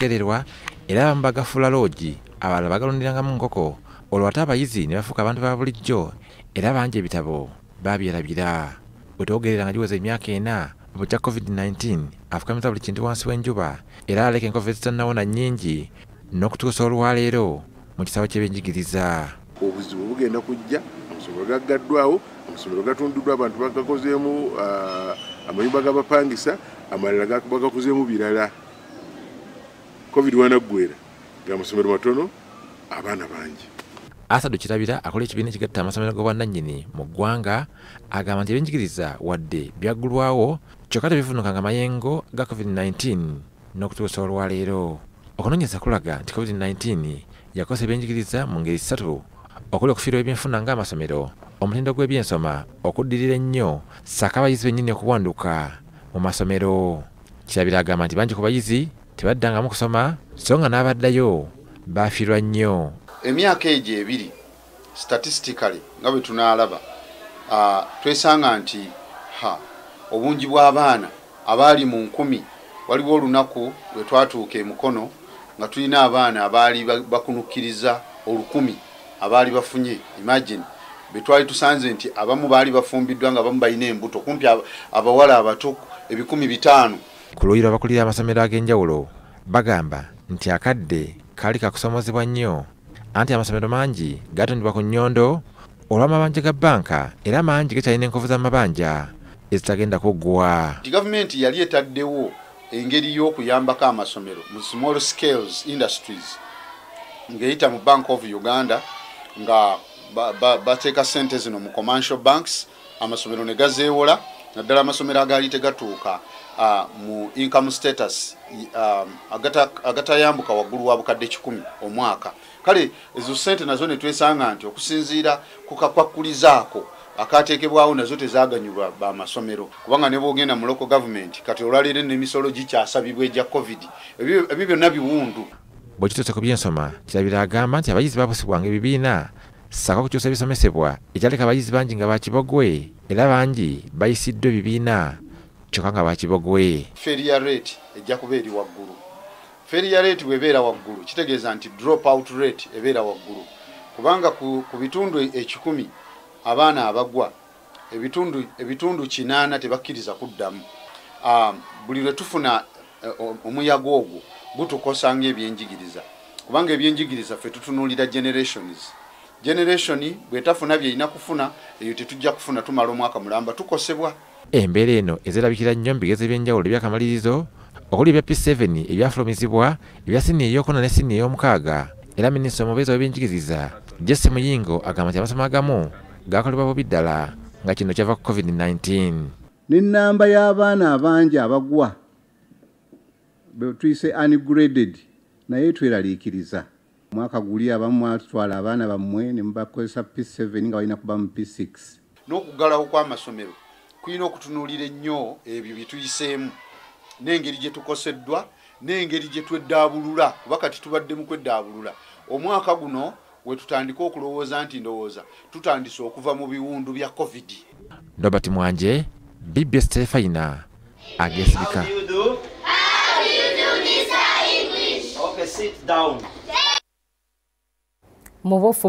gakerewa era abamu bagafuula loogi abalala bagalonderangamu nkoko olwo ate abayizi ne bafuuka abantu ba bulijjo era bangi ebitabo baabyerabira bwe twogerera nga giweza emyaka ena bukya covid-19 afukamiza buli kintu wansi w'enjuba era aleka enkofu ezitannawona nnyingi n'okutuusa olwaleero mu kisawo ky'ebyenjigiriza obuzibu bugenda kujja amasomero gaggaddwawo amasomero gatundiddwa abantu bagakozeemu amayumba gabapangisa amalala bagakozeemu birala covid wanaggwera nga amasomero matono abaana bangi asadu kirabira akola ekibiina ekigatta amasomero g'obwannannyini mu ggwanga agamba nti ebyenjigiriza wadde byaggulwawo kyokka tebifunukanga mayengo ga covid-19 n'okutuusa olwaleero okunoonyeeza kulaga nti covid-19 yakosa ebyenjigiriza mu ngeri ssatu okuli okufiirwa ebyenfuna nga amasomero omutindo gw'ebyensoma okuddirira ennyo saka abayizi bennyini okuwanduka mu masomero kirabira agamba nti bangi ku bayizi tebaddangamu kusoma so nga n'abaddayo baafirwa nnyo emyaka egyo ebiri statisticaly nga bwe tunaalaba twesanga nti ha obungi bw'abaana abaali mu nkumi waliwo olunaku lwe twatuuka emukono nga tulina abaana abaali bakunukkiriza olukumi abaali bafunye imagine bwe twali tusanze nti abamu baali bafumbiddwa nga abamu balina embuto kumpi abawala abato ebikumi bitaano ku luuyi lw'abakulira amasomero ag'enjawulo bagamba nti akadde kaali kakusomozebwa nnyo anti amasomero mangi gatundibwa ku nnyondo olw'amabanja ga bbanka era mangi gakyalina enkovu z'amabanja ezitagenda kuggwa nti gavumenti yali etaddewo engeri y'okuyambako amasomero mu small scales industries ng'eyita mu bank of uganda nga bateeka ba, ba sente zino mu commercial banks amasomero ne gazeewola naddala amasomero agaali tegatuuka mu income status agatayambuka waggulu wa bukadde kikumi omwaka kale ezo sente nazo netwesanga nti okusinziira ku kakwakulizaako akatekebwawo nazo tezaganyulwa bamasomero kubanga nebwogenda mu local government kati olwaleero nemisolo gikyasabibwa egya covid ebyo byonna biwundu bwekitoseku byensoma kirabira agamba nti abayizi babusibwanga ebibiina sako kyo sabisomesebwa ekyaleka bayizi bangi nga bakibogwe era bangi bayisiddwa ebibiina kyokka nga bakibogwe feria rate ejja kuba eri waggulu feria rate bwebeera waggulu kitegeeza nti drop out rate ebeera waggulu kubanga ku, ku bitundu ekikumi abaana abagwa ebitundu ebitundu kinaana tebakkiriza kuddamu uh, buli lwe tufuna uh, omuyaga ogwo gutukosa ngaebyenjigiriza kubanga ebyenjigiriza fe tutunuulira generations generation bwetafuna byeyina kufuna eyo tetujja kufuna tumala omwaka mulamba tukosebwa embeera eno ezerabikira nnyo mubigezo ebyenjawulo ebyakamalirizo okuli ebya p7 ebyafulumizibwa ebya siniya eyokuna ne siniya eyomukaaga era minisita omubeezi w'ebyenjigiriza jesse muyingo agamba nti amasomo agamu gaakolebwa bubi ddala nga kino kyava ku covid-19 nenamba y'abaana abangi abagwa betuyise ungraded naye tweraliikiriza mwaka guli abamu mwatwala abaana bammwe ne mubakozesa p7 nga balina kuba mu p6 n'okugalawo kw'amasomero kulina okutunuulira ennyo ebyo bye tuyiseemu n'engeri gye tukoseddwa n'engeri gye tweddaabulula kuba kati tubadde mu kweddaabulula omwaka guno we tutandika okulowooza nti ndowooza tutandise okuva mu biwundu bya covidi robert mwanje bibia stefaina agesirika Sit down. Yeah. mu bofu